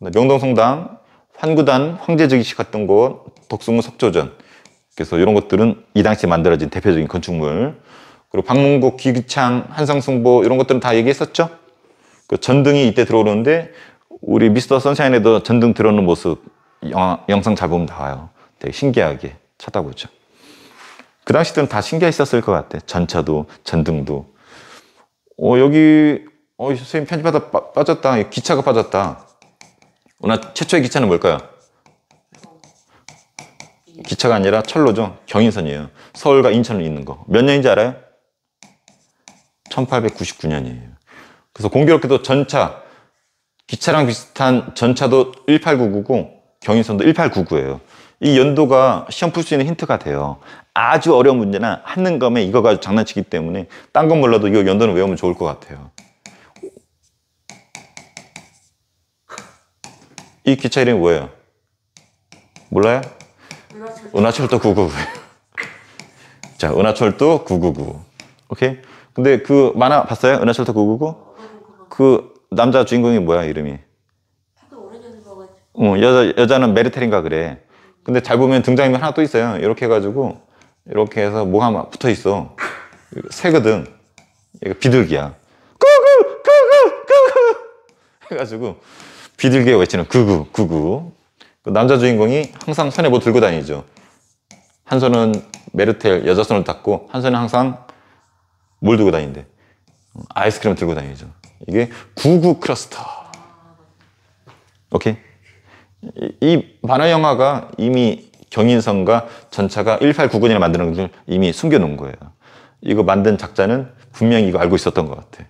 명동성당, 환구단 황제적이식 같은 곳, 덕수문 석조전. 그래서 이런 것들은 이 당시 만들어진 대표적인 건축물. 그리고 박문국, 기귀창 한상승보 이런 것들은 다 얘기했었죠. 그 전등이 이때 들어오는데 우리 미스터 선샤인에도 전등 들어오는 모습 영화, 영상 잘 보면 나와요. 되게 신기하게 쳐다보죠. 그 당시 때는 다 신기했었을 것 같아. 전차도 전등도. 어 여기 어 선생님 편집하다 빠, 빠졌다. 기차가 빠졌다. 오늘 최초의 기차는 뭘까요? 기차가 아니라 철로죠. 경인선이에요. 서울과 인천을 잇는 거. 몇 년인지 알아요? 1899년이에요. 그래서 공교롭게도 전차, 기차랑 비슷한 전차도 1899고 경인선도 1899예요. 이 연도가 시험 풀 수 있는 힌트가 돼요. 아주 어려운 문제나 한능감에 이거 가지고 장난치기 때문에 딴 건 몰라도 이거 연도는 외우면 좋을 것 같아요. 이 기차 이름이 뭐예요? 몰라요? 은하철도 999. 자, 은하철도 999. 오케이? 근데 그 만화 봤어요? 은하철도 999? 그 남자 주인공이 뭐야 이름이? 어, 여자, 여자는 메르텔인가 그래. 근데 잘 보면 등장인물 하나 또 있어요. 이렇게 해가지고, 이렇게 해서 뭐 하나 붙어 있어. 새거든. 이거 비둘기야. 구구! 구구! 구구! 해가지고, 비둘기에 외치는 구구, 구구. 그 남자 주인공이 항상 손에 뭐 들고 다니죠. 한 손은 메르텔 여자 손을 닦고, 한 손은 항상 뭘 들고 다닌대? 아이스크림 들고 다니죠. 이게 구구 클러스터. 오케이. 이 만화 영화가 이미 경인선과 전차가 1899년에 만드는 것 이미 숨겨놓은 거예요. 이거 만든 작자는 분명히 이거 알고 있었던 것 같아.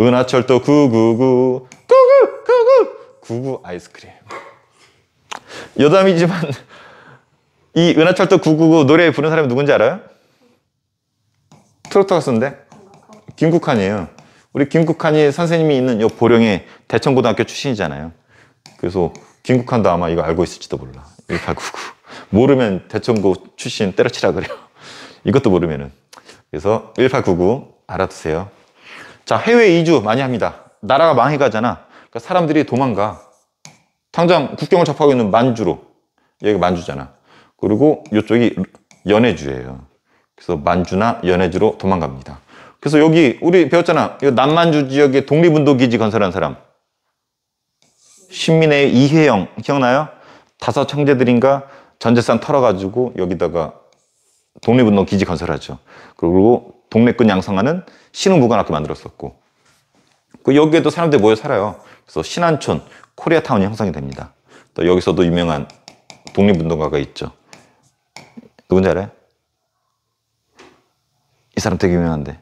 은하철도 9 9 9999, 99 아이스크림. 여담이지만 이 은하철도 999 노래 부른 사람이 누군지 알아요? 트로트 가수인데? 김국환이에요. 우리 김국환이 선생님이 있는 요 보령의 대천고등학교 출신이잖아요. 그래서 김국환도 아마 이거 알고 있을지도 몰라. 1899. 모르면 대천고 출신 때려치라 그래요. 이것도 모르면은. 그래서 1899 알아두세요. 자, 해외 이주 많이 합니다. 나라가 망해가잖아. 그러니까 사람들이 도망가. 당장 국경을 접하고 있는 만주로. 여기 만주잖아. 그리고 이쪽이 연해주예요. 그래서 만주나 연해주로 도망갑니다. 그래서 여기 우리 배웠잖아. 이 남만주 지역에 독립운동기지 건설한 사람. 신민의 이혜영 기억나요? 다섯 형제들인가 전재산 털어가지고 여기다가 독립운동 기지 건설하죠. 그리고 동네권 양성하는 신흥부관학교 만들었었고 그 여기에도 사람들이 모여 살아요. 그래서 신안촌 코리아타운이 형성이 됩니다. 또 여기서도 유명한 독립운동가가 있죠. 누군지 알아요? 이 사람 되게 유명한데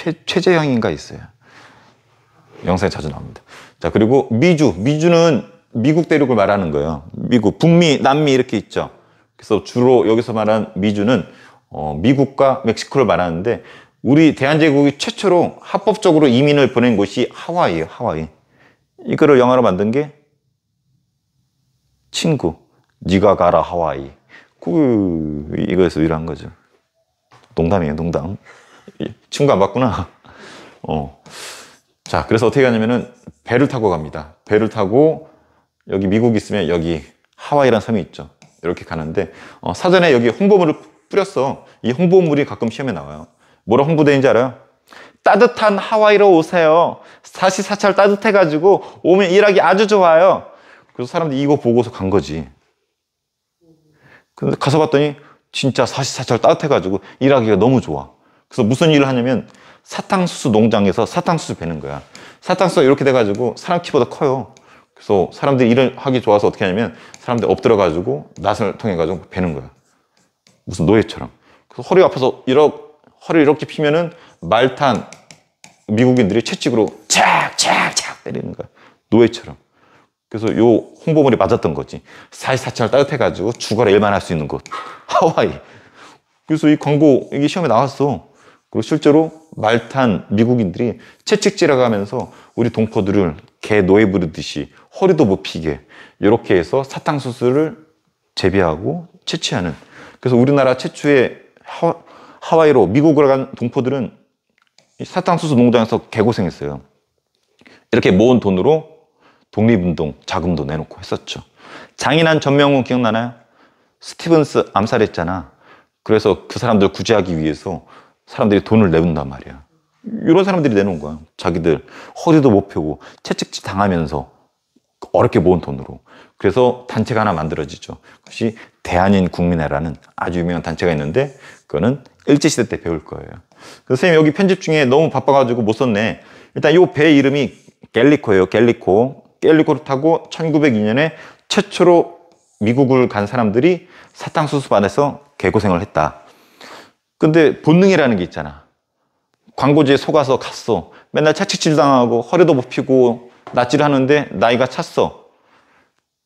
최, 최재형인가 있어요. 영상에 자주 나옵니다. 자, 그리고 미주. 미주는 미국 대륙을 말하는 거예요. 미국, 북미, 남미 이렇게 있죠. 그래서 주로 여기서 말한 미주는 어, 미국과 멕시코를 말하는데 우리 대한제국이 최초로 합법적으로 이민을 보낸 곳이 하와이예요, 하와이. 이거를 영화로 만든 게 친구, 니가 가라 하와이. 그 이거에서 일한 거죠. 농담이에요, 농담. 친구 안 봤구나. 어. 자, 그래서 어떻게 가냐면은 배를 타고 갑니다. 배를 타고 여기 미국 있으면 여기 하와이란 섬이 있죠. 이렇게 가는데 어, 사전에 여기 홍보물을 뿌렸어. 이 홍보물이 가끔 시험에 나와요. 뭐라 홍보되는지 알아요? 따뜻한 하와이로 오세요. 사시사철 따뜻해가지고 오면 일하기 아주 좋아요. 그래서 사람들이 이거 보고서 간 거지. 근데 가서 봤더니 진짜 사시사철 따뜻해가지고 일하기가 너무 좋아. 그래서 무슨 일을 하냐면 사탕수수 농장에서 사탕수수 배는 거야. 사탕수수가 이렇게 돼가지고 사람 키보다 커요. 그래서 사람들이 일을 하기 좋아서 어떻게 하냐면 사람들이 엎드려가지고 낫을 통해가지고 베는 거야. 무슨 노예처럼. 그래서 허리 가 아파서 이렇게, 허리 를 이렇게 피면은 말탄 미국인들이 채찍으로 착착착 때리는 거야. 노예처럼. 그래서 요 홍보물이 맞았던 거지. 44층을 따뜻해가지고 주거래 일만 할 수 있는 곳. 하와이. 그래서 이 광고, 이게 시험에 나왔어. 그리고 실제로 말탄 미국인들이 채찍질하고 하면서 우리 동포들을 개 노예 부르듯이 허리도 못 피게 이렇게 해서 사탕수수를 재배하고 채취하는 그래서 우리나라 최초의 하, 와이로 미국으로 간 동포들은 사탕수수 농장에서 개고생했어요. 이렇게 모은 돈으로 독립운동 자금도 내놓고 했었죠. 장인한 전명훈 기억나나요? 스티븐스 암살했잖아. 그래서 그 사람들 구제하기 위해서 사람들이 돈을 내놓는단 말이야. 이런 사람들이 내놓은 거야. 자기들 허리도 못 펴고 채찍질 당하면서 어렵게 모은 돈으로. 그래서 단체가 하나 만들어지죠. 그것이 대한인 국민회라는 아주 유명한 단체가 있는데 그거는 일제시대 때 배울 거예요. 그 선생님 여기 편집 중에 너무 바빠가지고 못 썼네. 일단 이배 이름이 갤리코예요. 갤리코. 갤리코를 타고 1902년에 최초로 미국을 간 사람들이 사탕수수 반에서 개고생을 했다. 근데 본능이라는 게 있잖아. 광고지에 속아서 갔어. 맨날 채찍질 당하고 허리도 못피고 낯질 하는데 나이가 찼어.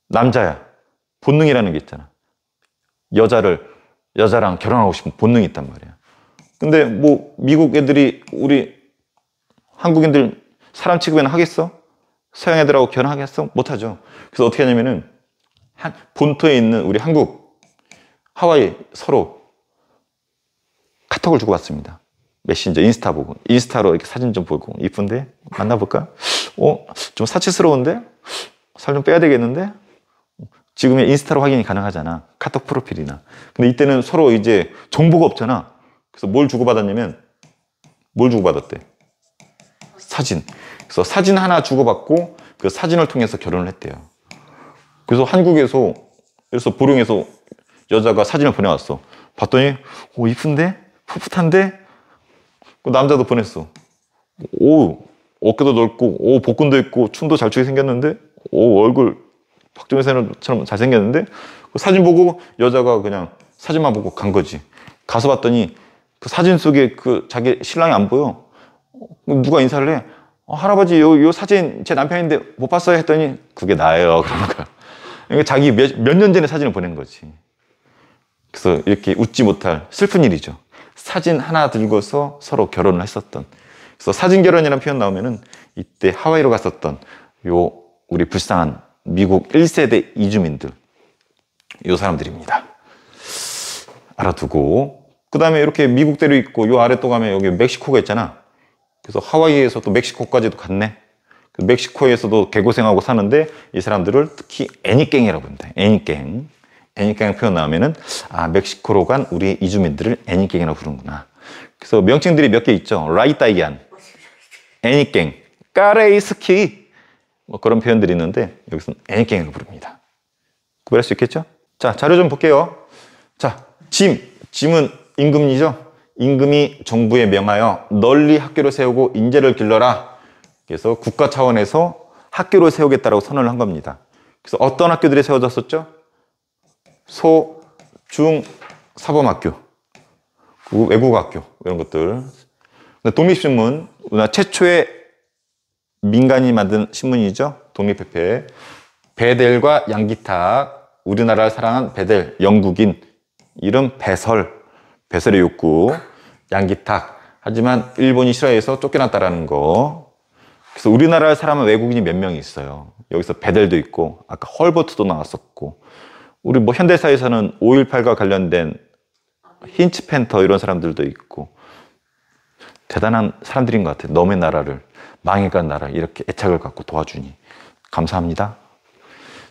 남자야. 본능이라는 게 있잖아. 여자를, 여자랑 결혼하고 싶은 본능이 있단 말이야. 근데 뭐 미국 애들이 우리 한국인들 사람 취급에는 하겠어? 서양 애들하고 결혼하겠어? 못하죠. 그래서 어떻게 하냐면은 본토에 있는 우리 한국, 하와이 서로 카톡을 주고 받습니다. 메신저, 인스타 보고. 인스타로 이렇게 사진 좀 보고. 이쁜데? 만나볼까? 어? 좀 사치스러운데? 살 좀 빼야 되겠는데? 지금의 인스타로 확인이 가능하잖아. 카톡 프로필이나. 근데 이때는 서로 이제 정보가 없잖아. 그래서 뭘 주고받았냐면, 뭘 주고받았대? 사진. 그래서 사진 하나 주고받고 그 사진을 통해서 결혼을 했대요. 그래서 한국에서, 그래서 보령에서 여자가 사진을 보내왔어. 봤더니, 오, 어, 이쁜데? 풋풋한데 그 남자도 보냈어. 오 어깨도 넓고 오 복근도 있고 춤도 잘 추게 생겼는데 오 얼굴 박정희 선생님처럼 잘 생겼는데 그 사진 보고 여자가 그냥 사진만 보고 간 거지. 가서 봤더니 그 사진 속에 그 자기 신랑이 안 보여. 어, 누가 인사를 해. 어, 할아버지 요, 요 사진 제 남편인데 못 봤어요 했더니 그게 나예요. 그러니까 자기 몇 년 전에 사진을 보낸 거지. 그래서 이렇게 웃지 못할 슬픈 일이죠. 사진 하나 들고서 서로 결혼을 했었던 그래서 사진 결혼이라는 표현 나오면은 이때 하와이로 갔었던 요 우리 불쌍한 미국 1세대 이주민들 요 사람들입니다. 알아두고 그 다음에 이렇게 미국 대륙 있고 요 아래 또 가면 여기 멕시코가 있잖아. 그래서 하와이에서 또 멕시코까지도 갔네. 그 멕시코에서도 개고생하고 사는데 이 사람들을 특히 애니깽이라고 부릅니다. 애니깽. 애니깽 이 표현 나오면은 아 멕시코로 간우리 이주민들을 애니깽이라고 부르는구나. 그래서 명칭들이 몇 개 있죠. 라이따이안, 애니깽, 까레이스키 뭐 그런 표현들이 있는데 여기서는 애니깽이라고 부릅니다. 구별할 수 있겠죠? 자 자료 좀 볼게요. 자 짐, 짐은 임금이죠. 임금이 정부에 명하여 널리 학교를 세우고 인재를 길러라. 그래서 국가 차원에서 학교를 세우겠다라고 선언을 한 겁니다. 그래서 어떤 학교들이 세워졌었죠? 소, 중, 사범학교, 외국학교 이런 것들. 독립신문, 우리나라 최초의 민간이 만든 신문이죠. 독립협회. 베델과 양기탁, 우리나라를 사랑한 베델, 영국인, 이름 배설, 배설의 욕구, 양기탁. 하지만 일본이 싫어해서 쫓겨났다라는 거. 그래서 우리나라를 사랑한 외국인이 몇 명이 있어요. 여기서 베델도 있고, 아까 헐버트도 나왔었고, 우리 뭐 현대사에서는 5.18과 관련된 힌츠 펜터 이런 사람들도 있고 대단한 사람들인 것 같아요. 너의 나라를 망해간 나라 이렇게 애착을 갖고 도와주니 감사합니다.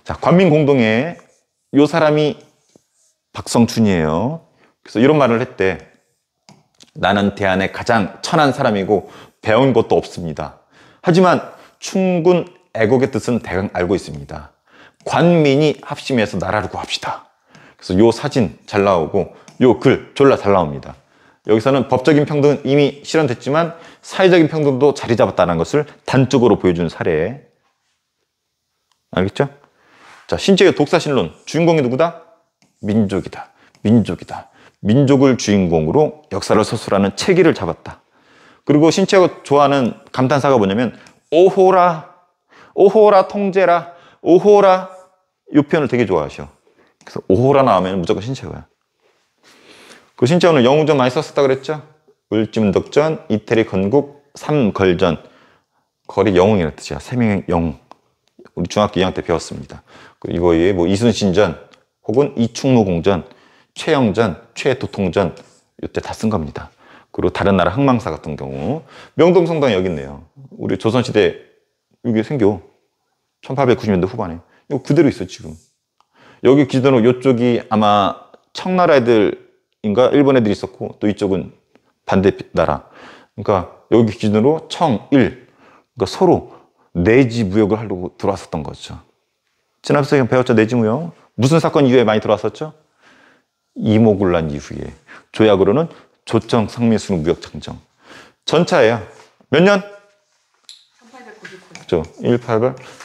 자, 관민공동회 요 사람이 박성춘이에요. 그래서 이런 말을 했대. 나는 대안의 가장 천한 사람이고 배운 것도 없습니다. 하지만 충분 애국의 뜻은 대강 알고 있습니다. 관민이 합심해서 나라를 구합시다. 그래서 요 사진 잘 나오고 요 글 졸라 잘 나옵니다. 여기서는 법적인 평등은 이미 실현됐지만 사회적인 평등도 자리 잡았다는 것을 단적으로 보여주는 사례. 알겠죠? 자, 신체의 독사신론. 주인공이 누구다? 민족이다. 민족이다. 민족을 주인공으로 역사를 서술하는 체계를 잡았다. 그리고 신체가 좋아하는 감탄사가 뭐냐면 오호라, 오호라 통제라, 오호라 이 표현을 되게 좋아하셔. 그래서 오호라 나오면 무조건 신채호야. 그 신채 호는 영웅 전 많이 썼었다 그랬죠? 울진덕전, 이태리 건국, 삼걸전. 거리 영웅이라는 뜻이야. 세명의 영웅. 우리 중학교 2학년 때 배웠습니다. 이거 외에 뭐 이순신전, 혹은 이충무공전, 최영전, 최도통전, 이때 다 쓴 겁니다. 그리고 다른 나라 흥망사 같은 경우. 명동성당이 여기 있네요. 우리 조선시대 여기 생겨. 1890년대 후반에. 이거 그대로 있어 지금 여기 기준으 이쪽이 아마 청나라 애들인가 일본 애들이 있었고 또 이쪽은 반대 나라 그러니까 여기 기준으로 청, 일 그러니까 서로 내지 무역을 하려고 들어왔었던 거죠 지난 시간에 배웠죠 내지 무역 무슨 사건 이후에 많이 들어왔었죠? 이모군란 이후에 조약으로는 조청, 상민수 무역 창정 전차예요 몇 년? 1 8 9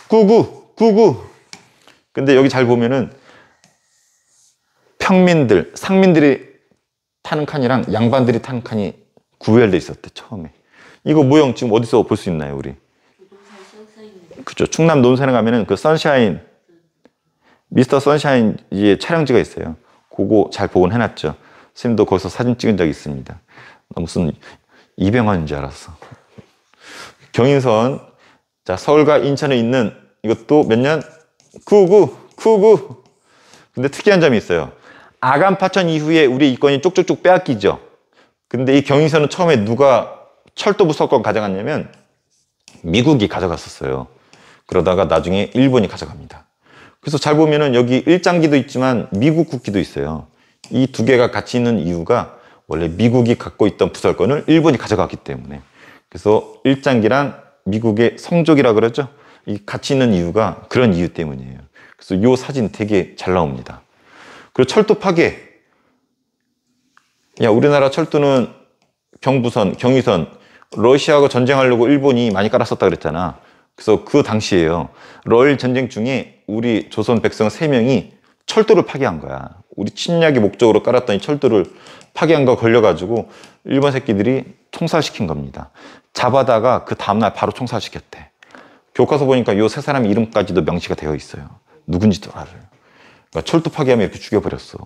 9죠1899 99 근데 여기 잘 보면은 평민들, 상민들이 타는 칸이랑 양반들이 타는 칸이 구별돼 있었대 처음에. 이거 모형 지금 어디서 볼 수 있나요, 우리? 그죠. 충남 논산에 가면은 그 선샤인 미스터 선샤인 이 촬영지가 있어요. 그거 잘 복원해놨죠. 선생님도 거기서 사진 찍은 적이 있습니다. 무슨 이병헌인 줄 알았어. 경인선, 자 서울과 인천에 있는 이것도 몇 년? 쿠구, 쿠구. 근데 특이한 점이 있어요. 아간 파천 이후에 우리 이권이 쪽쪽쪽 빼앗기죠. 근데 이 경의선은 처음에 누가 철도부 석권 가져갔냐면 미국이 가져갔었어요. 그러다가 나중에 일본이 가져갑니다. 그래서 잘 보면은 여기 일장기도 있지만 미국 국기도 있어요. 이 두 개가 같이 있는 이유가 원래 미국이 갖고 있던 부설권을 일본이 가져갔기 때문에 그래서 일장기란 미국의 성족이라 그러죠. 이 가치 있는 이유가 그런 이유 때문이에요. 그래서 요 사진 되게 잘 나옵니다. 그리고 철도 파괴. 야, 우리나라 철도는 경부선, 경의선, 러시아하고 전쟁하려고 일본이 많이 깔았었다 그랬잖아. 그래서 그 당시에요. 러일 전쟁 중에 우리 조선 백성 3명이 철도를 파괴한 거야. 우리 침략의 목적으로 깔았던 이 철도를 파괴한 거 걸려가지고 일본 새끼들이 총살시킨 겁니다. 잡아다가 그 다음날 바로 총살시켰대. 교과서 보니까 요 세 사람 이름까지도 명시가 되어 있어요. 누군지도 알아요. 그러니까 철도 파괴하면 이렇게 죽여버렸어.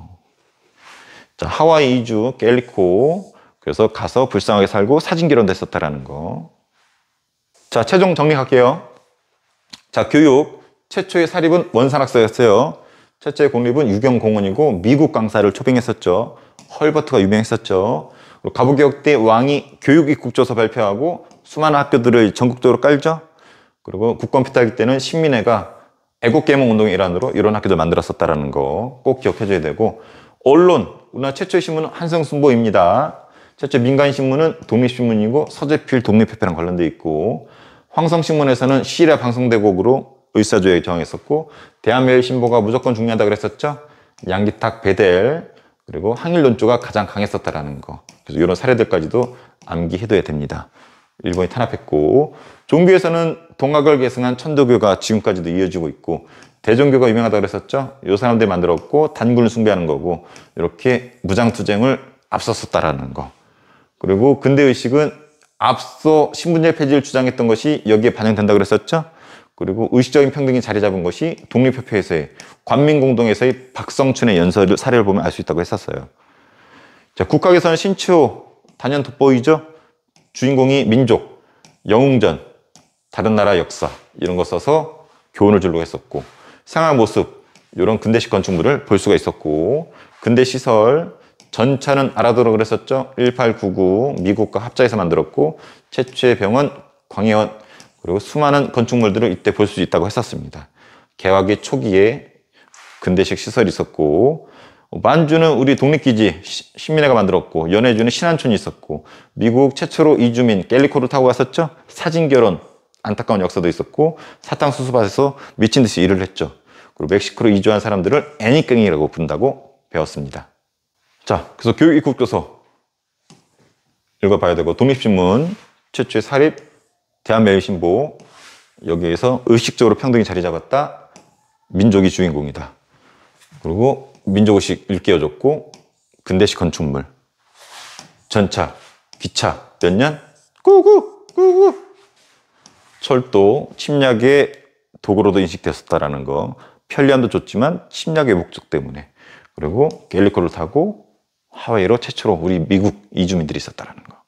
자, 하와이 이주 깰리코. 그래서 가서 불쌍하게 살고 사진 결혼됐었다라는 거. 자, 최종 정리할게요. 자, 교육. 최초의 사립은 원산학사였어요. 최초의 공립은 유경공원이고 미국 강사를 초빙했었죠. 헐버트가 유명했었죠. 가부개혁 때 왕이 교육 입국조서 발표하고 수많은 학교들을 전국적으로 깔죠. 그리고 국권피타기 때는 신민회가 애국계몽 운동의 일환으로 이런 학교도 만들었었다라는 거 꼭 기억해줘야 되고 언론, 우리나라 최초의 신문은 한성순보입니다. 최초 민간신문은 독립신문이고 서재필 독립협회랑 관련돼 있고 황성신문에서는 시라 일 방송대국으로 의사조에 정했었고 대한매일신보가 무조건 중요하다 고 그랬었죠. 양기탁, 베델, 그리고 항일론조가 가장 강했었다라는 거. 그래서 이런 사례들까지도 암기해둬야 됩니다. 일본이 탄압했고 종교에서는 동학을 계승한 천도교가 지금까지도 이어지고 있고 대종교가 유명하다고 그랬었죠. 이 사람들이 만들었고 단군을 숭배하는 거고 이렇게 무장투쟁을 앞섰었다라는 거. 그리고 근대의식은 앞서 신분제 폐지를 주장했던 것이 여기에 반영된다고 그랬었죠. 그리고 의식적인 평등이 자리 잡은 것이 독립협회에서의 관민공동에서의 박성춘의 연설 사례를 보면 알 수 있다고 했었어요. 자, 국학에서는 신초 단연 돋보이죠. 주인공이 민족, 영웅전, 다른 나라 역사 이런 거 써서 교훈을 주려고 했었고 생활 모습 이런 근대식 건축물을 볼 수가 있었고 근대 시설 전차는 알아도록 그랬었죠 1899 미국과 합작해서 만들었고 최초의 병원 광해원 그리고 수많은 건축물들을 이때 볼 수 있다고 했었습니다 개화기 초기에 근대식 시설이 있었고 만주는 우리 독립기지 신민회가 만들었고 연해주는 신한촌이 있었고 미국 최초로 이주민 갤리코를 타고 갔었죠. 사진결혼 안타까운 역사도 있었고 사탕 수수밭에서 미친 듯이 일을 했죠. 그리고 멕시코로 이주한 사람들을 애니깽이라고 부른다고 배웠습니다. 자, 그래서 교육 입국교서 읽어봐야 되고 독립신문 최초의 사립 대한매일신보 여기에서 의식적으로 평등히 자리 잡았다 민족이 주인공이다 그리고 민족의식 일깨워줬고 근대식 건축물 전차, 기차 몇 년? 꾸구 꾸구 철도 침략의 도구로도 인식됐었다라는 거 편리함도 좋지만 침략의 목적 때문에 그리고 갤리코를 타고 하와이로 최초로 우리 미국 이주민들이 있었다라는 거